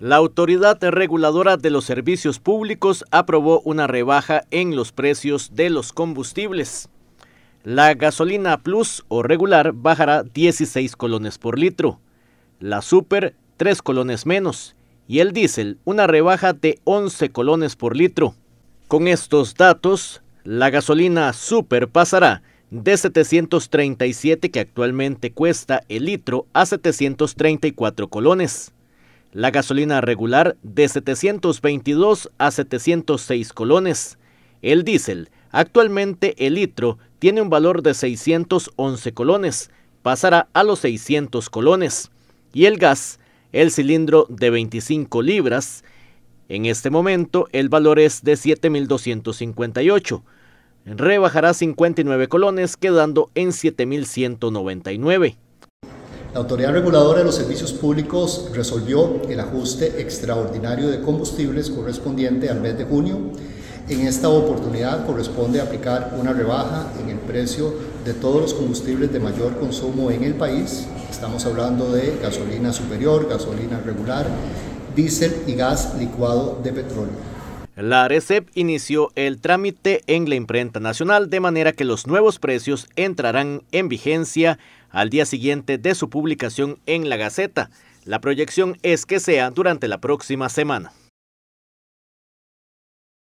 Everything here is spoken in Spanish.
La Autoridad Reguladora de los Servicios Públicos aprobó una rebaja en los precios de los combustibles. La gasolina Plus o regular bajará 16 colones por litro, la Super 3 colones menos y el diésel una rebaja de 11 colones por litro. Con estos datos, la gasolina Super pasará de 737 que actualmente cuesta el litro a 734 colones la gasolina regular de 722 a 706 colones. El diésel, actualmente el litro, tiene un valor de 611 colones, pasará a los 600 colones. Y el gas, el cilindro de 25 libras, en este momento el valor es de 7.258, rebajará 59 colones quedando en 7.199. La Autoridad Reguladora de los Servicios Públicos resolvió el ajuste extraordinario de combustibles correspondiente al mes de junio. En esta oportunidad corresponde aplicar una rebaja en el precio de todos los combustibles de mayor consumo en el país. Estamos hablando de gasolina superior, gasolina regular, diésel y gas licuado de petróleo. La ARECEP inició el trámite en la imprenta nacional de manera que los nuevos precios entrarán en vigencia al día siguiente de su publicación en la Gaceta. La proyección es que sea durante la próxima semana.